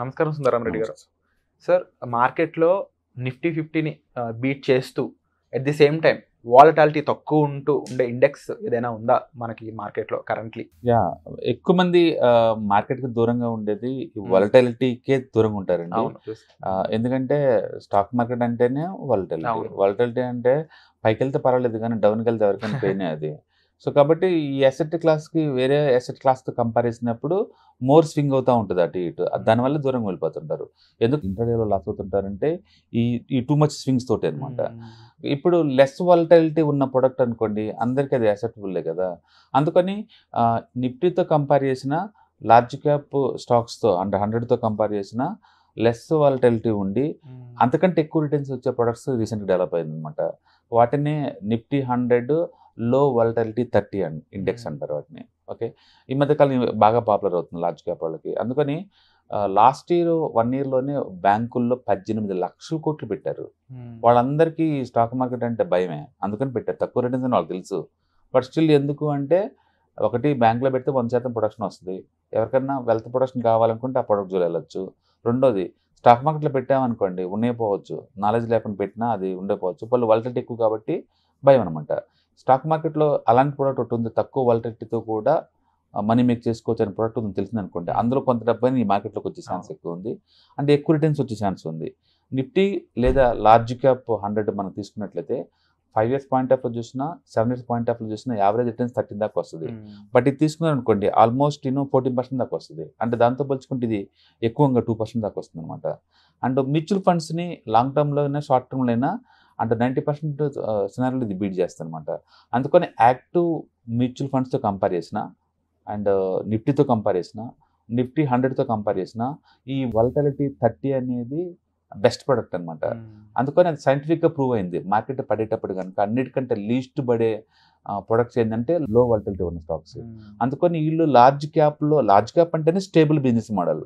నమస్కారం సుందరం రెడ్డి గారు సార్ మార్కెట్లో నిఫ్టీ ఫిఫ్టీని బీట్ చేస్తూ at the same time volatility తక్కువ ఉంటూ ఉండే ఇండెక్స్ ఏదైనా ఉందా మనకి మార్కెట్లో కరెంట్లీ యా ఎక్కువ మంది మార్కెట్కి దూరంగా ఉండేది వాలటాలిటీకే దూరంగా ఉంటారండి ఎందుకంటే స్టాక్ మార్కెట్ అంటేనే వాలటాలిటీ వాలటాలిటీ అంటే పైకి వెళ్తే పర్వాలేదు కానీ డౌన్కి వెళ్తే ఎవరికైనా పెయిన్ అది సో కాబట్టి ఈ అసెట్ క్లాస్కి వేరే అసెట్ క్లాస్తో కంపేర్ చేసినప్పుడు మోర్ స్వింగ్ అవుతూ ఉంటుంది అటు ఇటు hmm. దానివల్ల దూరంగా వెళ్ళిపోతుంటారు ఎందుకు ఇంటర్వ్యూలో లాస్ అవుతుంటారంటే ఈ ఈ టూ మచ్ స్వింగ్స్ తోటి అనమాట ఇప్పుడు లెస్ వాలటైలిటీ ఉన్న ప్రోడక్ట్ అనుకోండి అందరికీ అది అసెప్టబుల్లే కదా అందుకని నిఫ్టీతో కంపేర్ చేసిన లార్జ్ క్యాప్ స్టాక్స్తో అంటే హండ్రెడ్తో కంపేర్ చేసిన లెస్ వాలటైలిటీ ఉండి hmm. అంతకంటే ఎక్కువ రిటర్న్స్ వచ్చే ప్రొడక్ట్స్ రీసెంట్గా డెవలప్ అయింది అనమాట వాటిని నిఫ్టీ హండ్రెడ్ లో వాలటాలిటీ థర్టీ అండ్ ఇండెక్స్ అంటారు వాటిని ఓకే ఈ మధ్యకాలం బాగా పాపులర్ అవుతుంది లార్జ్ క్యాప్ వాళ్ళకి అందుకని లాస్ట్ ఇయర్ వన్ ఇయర్లోనే బ్యాంకుల్లో పద్దెనిమిది లక్షల కోట్లు పెట్టారు hmm. వాళ్ళందరికీ స్టాక్ మార్కెట్ అంటే భయమే అందుకని పెట్టారు తక్కువ రేటు వాళ్ళకి తెలుసు బట్ స్టిల్ ఎందుకు అంటే ఒకటి బ్యాంకులో పెడితే వంద శాతం ప్రొడక్షన్ వస్తుంది ఎవరికైనా వెల్త్ ప్రొడక్షన్ కావాలనుకుంటే ఆ ప్రొడక్ట్ జోలు వెళ్ళొచ్చు రెండోది స్టాక్ మార్కెట్లో పెట్టామనుకోండి ఉండే పోవచ్చు నాలెడ్జ్ లేకుండా పెట్టినా అది పోవచ్చు వాళ్ళు వలటలిటీ ఎక్కువ కాబట్టి భయం అనమాట స్టాక్ మార్కెట్లో అలాంటి ప్రోడక్ట్ ఒకటి ఉంది తక్కువ వాలిటిటీతో కూడా మనీ మేక్ చేసుకోవచ్చు అనే ప్రోడక్ట్ ఉంది తెలిసింది అనుకోండి అందులో కొంత డబ్బుని ఈ మార్కెట్లోకి వచ్చే ఛాన్స్ ఎక్కువ ఉంది అంటే ఎక్కువ రిటర్న్స్ వచ్చే ఛాన్స్ ఉంది నిఫ్టీ లేదా లార్జ్ క్యాప్ హండ్రెడ్ మనం తీసుకున్నట్లయితే ఫైవ్ ఇయర్స్ పాయింట్ ఆఫ్ చూసినా సెవెన్ ఇయర్స్ పాయింట్ ఆఫ్ చూసినా యావరేజ్ రిటర్న్స్ థర్టీన్ దాకా వస్తుంది బట్ ఇది తీసుకున్నాను అనుకోండి ఆల్మోస్ట్ ఇన్నో ఫోర్టీన్ పర్సెంట్ దాకా వస్తుంది అంటే దాంతో పోల్చుకుంటే ఇది ఎక్కువగా టూ పర్సెంట్ దాకా వస్తుంది అనమాట అండ్ మ్యూచువల్ ఫండ్స్ని లాంగ్ టర్మ్లో అయినా షార్ట్ టర్మ్లో అయినా అంటే నైంటీ పర్సెంట్ సినారీలు ఇది బీట్ చేస్తుంది అనమాట అందుకని యాక్టివ్ మ్యూచువల్ ఫండ్స్తో కంపేర్ చేసిన అండ్ నిఫ్టీతో కంపేర్ చేసిన నిఫ్టీ హండ్రెడ్తో కంపేర్ చేసిన ఈ వల్టాలిటీ థర్టీ అనేది బెస్ట్ ప్రొడక్ట్ అనమాట అందుకని అది సైంటిఫిక్గా ప్రూవ్ అయింది మార్కెట్ పడేటప్పుడు కనుక అన్నిటికంటే లీస్ట్ పడే ప్రొడక్ట్స్ ఏంటంటే లో వాలిటీ ఉన్న స్టాక్స్ అందుకని వీళ్ళు లార్జ్ క్యాప్లో లార్జ్ క్యాప్ అంటేనే స్టేబుల్ బిజినెస్ మోడల్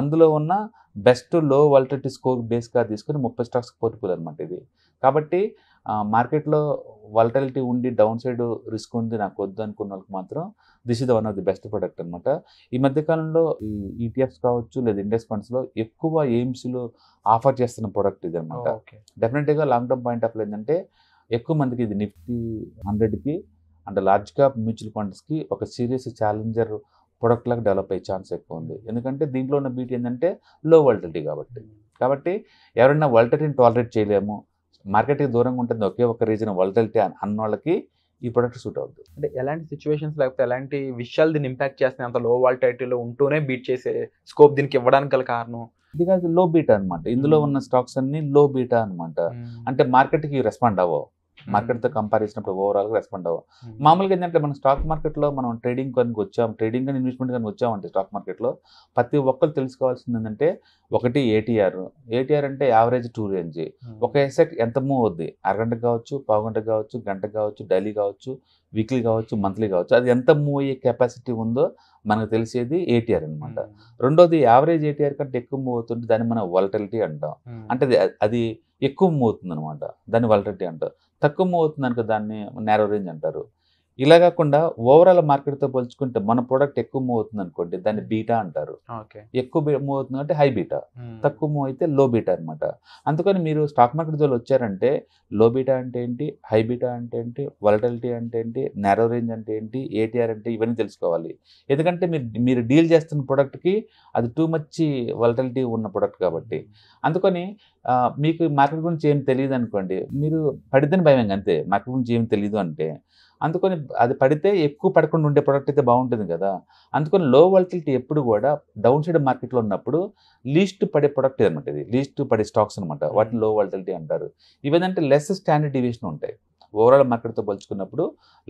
అందులో ఉన్న బెస్ట్ లో వాలిటీ స్కోర్ బేస్గా తీసుకుని ముప్పై స్టాక్స్ పోర్ట్ఫోలియో అనమాట ఇది కాబట్టి మార్కెట్లో వాలటాలిటీ ఉండి డౌన్ సైడ్ రిస్క్ ఉంది నాకు వద్దు అనుకున్న వాళ్ళకి మాత్రం this is one of the best product అనమాట ఈ మధ్యకాలంలో ఈ ఈటీఎఫ్స్ e కావచ్చు లేదా ఇండెక్స్ ఫండ్స్లో ఎక్కువ ఎయిమ్స్లో ఆఫర్ చేస్తున్న ప్రొడక్ట్ ఇది అనమాట డెఫినెట్గా లాంగ్ టర్మ్ పాయింట్ ఆఫ్ ఏంటంటే ఎక్కువ మందికి ఇది నిఫ్టీ హండ్రెడ్కి అండ్ లార్జ్ క్యాప్ మ్యూచువల్ ఫండ్స్కి ఒక సీరియస్ ఛాలెంజర్ ప్రొడక్ట్ లాగా డెవలప్ అయ్యే ఛాన్స్ ఎక్కువ ఉంది ఎందుకంటే దీంట్లో ఉన్న బీటీ ఏంటంటే లో వాలిటిలిటీ కాబట్టి కాబట్టి ఎవరైనా వాలిటిలిటీని టాలరేట్ చేయలేము మార్కెట్కి దూరంగా ఉంటుంది ఒకే ఒక రీజన్ వాలిటిలిటీ అన్న వాళ్ళకి ఈ ప్రొడక్ట్ సూట్ అవుతుంది అంటే ఎలాంటి సిచ్యువేషన్స్ లేకపోతే ఎలాంటి విషయాలు దీన్ని ఇంపాక్ట్ చేస్తే అంత లో వాల్టైటీలో ఉంటూనే బీట్ చేసే స్కోప్ దీనికి ఇవ్వడానికి గల కారణం బికాజ్ లో బీటా అనమాట ఇందులో hmm. ఉన్న స్టాక్స్ అన్ని లో బీటా అనమాట అంటే మార్కెట్కి రెస్పాండ్ అవ్వవు Hmm. మార్కెట్తో కంపేర్ చేసినప్పుడు ఓవరాల్గా రెస్పాండ్ అవ్వ మామూలుగా ఏంటంటే మనం స్టాక్ మార్కెట్లో మనం ట్రేడింగ్ కానీ వచ్చాం ట్రేడింగ్ కానీ ఇన్వెస్ట్మెంట్ కానీ వచ్చామంటే స్టాక్ మార్కెట్లో ప్రతి ఒక్కరు తెలుసుకోవాల్సింది ఏంటంటే ఒకటి ఏటీఆర్ ఏటీఆర్ అంటే యావరేజ్ టూ రేంజ్ ఒక ఎసెట్ ఎంత మూవ్ అవుద్ది అరగంట కావచ్చు పావుగంట కావచ్చు గంట కావచ్చు డైలీ కావచ్చు వీక్లీ కావచ్చు మంత్లీ కావచ్చు అది ఎంత మూవ్ అయ్యే కెపాసిటీ ఉందో మనకు తెలిసేది ఏటీఆర్ అనమాట hmm. రెండోది యావరేజ్ ఏటీఆర్ కంటే ఎక్కువ మూవ్ అవుతుంటే దాన్ని మనం వాలటిలిటీ అంటాం hmm. అంటే అది అది ఎక్కువ మూవ్ అవుతుంది అనమాట దాన్ని వాలటిలిటీ అంటాం తక్కువ అవుతుంది అనుకో దాన్ని నేరో రేంజ్ అంటారు ఇలా కాకుండా ఓవరాల్ మార్కెట్తో పోల్చుకుంటే మన ప్రోడక్ట్ ఎక్కువ మూవ్ అవుతుంది అనుకోండి దాన్ని బీటా hmm. అంటారు ఎక్కువ మూవ్ అవుతుంది అంటే హై బీటా hmm. తక్కువ మూవ్ అయితే లో బీటా అనమాట అందుకని మీరు స్టాక్ మార్కెట్ జోలు వచ్చారంటే లో బీటా అంటే ఏంటి హై బీటా అంటే ఏంటి వాలటాలిటీ అంటే ఏంటి నేరో రేంజ్ అంటే ఏంటి ఏటీఆర్ అంటే ఇవన్నీ తెలుసుకోవాలి ఎందుకంటే మీరు మీరు డీల్ చేస్తున్న ప్రోడక్ట్కి అది టూ మచ్ వాలటాలిటీ ఉన్న ప్రోడక్ట్ కాబట్టి hmm. అందుకని మీకు మార్కెట్ గురించి ఏం తెలియదు అనుకోండి మీరు పడిద్దని భయం అంతే మార్కెట్ గురించి ఏం తెలియదు అంటే అందుకని అది పడితే ఎక్కువ పడకుండా ఉండే ప్రోడక్ట్ అయితే బాగుంటుంది కదా అందుకని లో వాలిటిలిటీ ఎప్పుడు కూడా డౌన్ సైడ్ మార్కెట్లో ఉన్నప్పుడు లీస్ట్ పడే ప్రొడక్ట్ అనమాట ఇది లీస్ట్ పడే స్టాక్స్ అనమాట hmm. వాటిని లో వాలిటిలిటీ అంటారు ఇవేదంటే లెస్ స్టాండర్డ్ డివిజన్ ఉంటాయి ఓవరాల్ మార్కెట్తో పోల్చుకున్నప్పుడు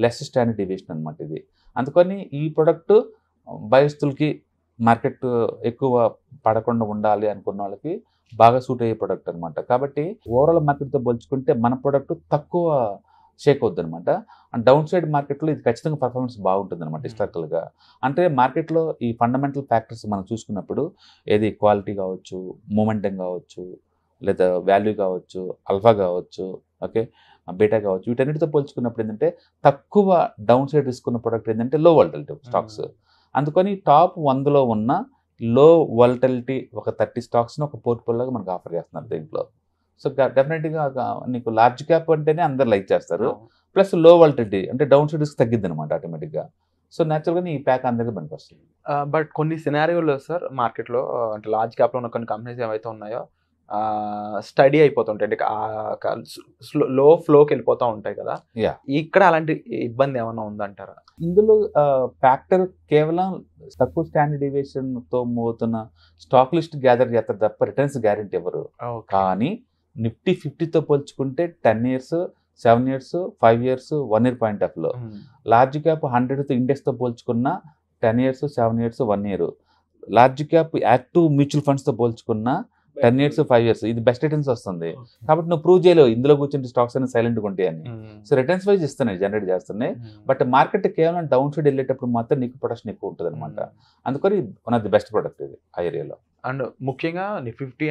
లెస్ స్టాండర్డ్ డివిజన్ అనమాట ఇది అందుకని ఈ ప్రొడక్ట్ బయస్తులకి మార్కెట్ ఎక్కువ పడకుండా ఉండాలి అనుకున్న వాళ్ళకి బాగా సూట్ అయ్యే ప్రొడక్ట్ అనమాట కాబట్టి ఓవరాల్ మార్కెట్తో పోల్చుకుంటే మన ప్రొడక్ట్ తక్కువ షేక్ అవుద్ది అనమాట అండ్ డౌన్ సైడ్ మార్కెట్లో ఇది ఖచ్చితంగా పర్ఫార్మెన్స్ బాగుంటుంది అనమాట హిస్టారికల్గా అంటే మార్కెట్లో ఈ ఫండమెంటల్ ఫ్యాక్టర్స్ మనం చూసుకున్నప్పుడు ఏది క్వాలిటీ కావచ్చు మూమెంటం కావచ్చు లేదా వాల్యూ కావచ్చు అల్ఫా కావచ్చు ఓకే బీటా కావచ్చు వీటన్నిటితో పోల్చుకున్నప్పుడు ఏంటంటే తక్కువ డౌన్ సైడ్ రిస్క్ ఉన్న ప్రొడక్ట్ ఏంటంటే లో వాలిటిలిటీ స్టాక్స్ అందుకని టాప్ వందలో ఉన్న లో వాలిటిలిటీ ఒక థర్టీ స్టాక్స్ని ఒక పోర్ట్ఫోలియోగా మనకు ఆఫర్ చేస్తున్నారు దీంట్లో సో డెఫినెట్గా నీకు లార్జ్ క్యాప్ అంటేనే అందరు లైక్ చేస్తారు ప్లస్ లో వాల్టిటీ అంటే డౌన్ సైడ్ రిస్క్ తగ్గింది అనమాట ఆటోమేటిక్గా సో న్యాచురల్గా ఈ ప్యాక్ అందరికీ పనికొస్తుంది బట్ కొన్ని సినారియోలో సార్ మార్కెట్లో అంటే లార్జ్ క్యాప్లో ఉన్న కొన్ని కంపెనీస్ ఏవైతే ఉన్నాయో స్టడీ అయిపోతుంటాయి అంటే లో ఫ్లోకి వెళ్ళిపోతూ ఉంటాయి కదా ఇక్కడ అలాంటి ఇబ్బంది ఏమైనా ఉందంటారా ఇందులో ఫ్యాక్టర్ కేవలం తక్కువ స్టాండర్డ్ డివియేషన్తో మోతున్న స్టాక్ లిస్ట్ గ్యాదర్ చేస్తారు తప్ప రిటర్న్స్ గ్యారెంటీ ఇవ్వరు కానీ నిఫ్టీ ఫిఫ్టీతో పోల్చుకుంటే ten years seven years five years one year point ఆఫ్లో hmm. లార్జ్ క్యాప్ హండ్రెడ్తో ఇండెక్స్తో పోల్చుకున్న ten years seven years one year large cap active mutual ఫండ్స్తో పోల్చుకున్న టెన్ ఇయర్స్ ఫైవ్ ఇయర్స్ ఇది బెస్ట్ రిటర్న్స్ వస్తుంది కాబట్టి నువ్వు ప్రూవ్ చేయలేవు ఇందులో కూర్చుంటే స్టాక్స్ అన్ని సైలెంట్గా ఉంటాయి అని hmm. సో రిటర్న్స్ వైజ్ ఇస్తున్నాయి జనరేట్ చేస్తున్నాయి hmm. బట్ మార్కెట్ కేవలం డౌన్ సైడ్ వెళ్ళేటప్పుడు మాత్రం నీకు ప్రొడక్షన్ ఎక్కువ ఉంటుంది అనమాట hmm. అందుకని one of the best product ఇది ఆ ఏరియాలో అండ్ ముఖ్యంగా ఫిఫ్టీ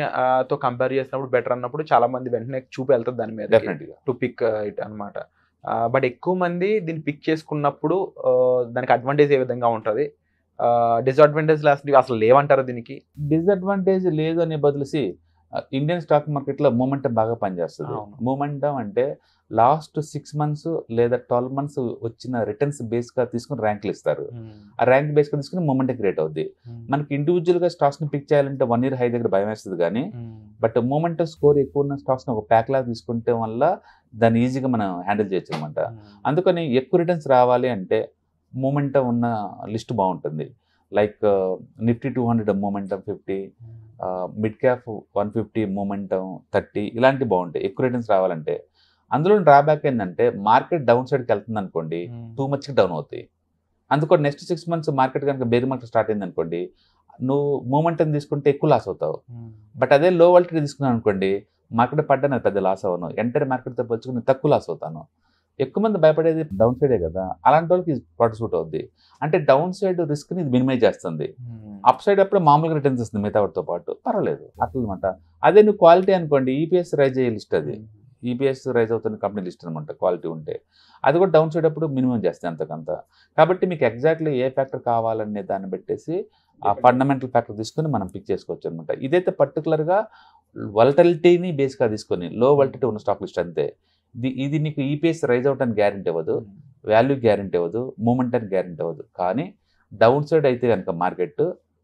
తో కంపేర్ చేసినప్పుడు బెటర్ అన్నప్పుడు చాలా మంది వెంటనే చూపు వెళ్తారు దాని మీద టు పిక్ ఇట్ అనమాట బట్ ఎక్కువ మంది దీన్ని పిక్ చేసుకున్నప్పుడు దానికి అడ్వాంటేజ్ ఏ విధంగా ఉంటుంది డిస్అడ్వాంటేజ్ లాస్ట్ అసలు లేవంటారు దీనికి డిస్అడ్వాంటేజ్ లేదు అనే బదులుసి ఇండియన్ స్టాక్ మార్కెట్లో మూమెంటం బాగా పనిచేస్తుంది మూమెంటం అంటే లాస్ట్ సిక్స్ మంత్స్ లేదా ట్వెల్వ్ మంత్స్ వచ్చిన రిటర్న్స్ బేస్గా తీసుకుని ర్యాంకులు ఇస్తారు hmm. ఆ ర్యాంక్ బేస్గా తీసుకుని మూమెంట్ క్రియేట్ అవుద్ది hmm. మనకి ఇండివిజువల్గా స్టాక్స్ని పిక్ చేయాలంటే వన్ ఇయర్ హై దగ్గర భయం వేస్తుంది కానీ బట్ మూమెంట్ స్కోర్ ఎక్కువ ఉన్న స్టాక్స్ని ఒక ప్యాక్ లాగా తీసుకుంటే వల్ల దాన్ని ఈజీగా మనం హ్యాండిల్ చేయొచ్చు అనమాట hmm. అందుకని ఎక్కువ రిటర్న్స్ రావాలి అంటే మూమెంటం ఉన్న లిస్ట్ బాగుంటుంది like Nifty two hundred momentum fifty mid cap one fifty momentum thirty ఇలాంటివి బాగుంటాయి ఎక్కువ రిటర్న్స్ రావాలంటే అందులో డ్రాబ్యాక్ ఏంటంటే మార్కెట్ డౌన్ సైడ్కి వెళ్తుంది అనుకోండి టూ మచ్కి డౌన్ అవుతాయి అందుకో నెక్స్ట్ సిక్స్ మంత్స్ మార్కెట్ కనుక బేర్ మార్కెట్ స్టార్ట్ అయింది అనుకోండి నువ్వు మూమెంటం తీసుకుంటే ఎక్కువ లాస్ అవుతావు బట్ hmm. అదే లో వాల్టీ తీసుకున్నాను అనుకోండి మార్కెట్ పడ్డా నాకు పెద్ద లాస్ అవ్వను ఎంటర్ మార్కెట్తో పోల్చుకుని తక్కువ లాస్ అవుతాను ఎక్కువ మంది భయపడేది డౌన్ సైడే కదా అలాంటి వాళ్ళకి పాటు సూట్ అవుద్ది అంటే డౌన్ సైడ్ రిస్క్ ఇది మినిమైజ్ చేస్తుంది అప్ సైడ్ అప్పుడు మామూలుగా రిటర్న్స్ ఇస్తుంది మిగతా వాటితో పాటు పర్వాలేదు అట్లనమాట అదే నువ్వు క్వాలిటీ అనుకోండి ఈపీఎస్ e రైజ్ అయ్యే లిస్ట్ అది ఈపీఎస్ hmm. రైజ్ e అవుతున్న కంపెనీ లిస్ట్ అనమాట క్వాలిటీ ఉంటే అది కూడా డౌన్ సైడ్ అప్పుడు మినిమం చేస్తుంది అంతకంత కాబట్టి మీకు ఎగ్జాక్ట్లీ ఏ ఫ్యాక్టర్ కావాలనే దాన్ని పెట్టేసి ఆ ఫండమెంటల్ ఫ్యాక్టర్ తీసుకుని మనం పిక్ చేసుకోవచ్చు అనమాట ఇదైతే పర్టికులర్గా వల్టలిటీని బేస్గా తీసుకొని లో వల్టిటీ ఉన్న స్టాక్ లిస్ట్ అంతే ఇది నీకు ఈపీఎస్ రైజ్ అవుట్ గ్యారంటీ గ్యారెంటీ అవ్వదు వాల్యూ hmm. గ్యారంటీ అవ్వదు మూమెంట్ అని గ్యారెంటీ అవ్వదు కానీ డౌన్ సైడ్ అయితే కనుక మార్కెట్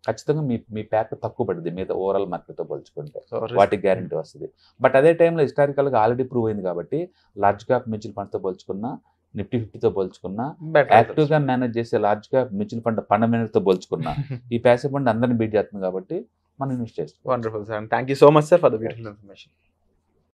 ఖచ్చితంగా మీ మీ ప్యాక్ తక్కువ పడుతుంది మీద ఓవరాల్ మార్కెట్తో పోల్చుకుంటే వాటికి గ్యారంటీ వస్తుంది బట్ అదే టైంలో హిస్టారికల్గా ఆల్రెడీ ప్రూవ్ అయింది కాబట్టి లార్జ్ క్యాప్ మ్యూచువల్ ఫండ్తో పోల్చుకున్నా నిఫ్టీ ఫిఫ్టీతో పోల్చుకున్నా యాక్టివ్గా మేనేజ్ చేసే large cap mutual fund fund మేనేజర్తో పోల్చుకున్నా ఈ ప్యాసివ్ ఫండ్ అందరిని బీట్ చేస్తుంది కాబట్టి మనం ఇన్వెస్ట్ చేస్తాం wonderful sir thank you so much sir for the beautiful information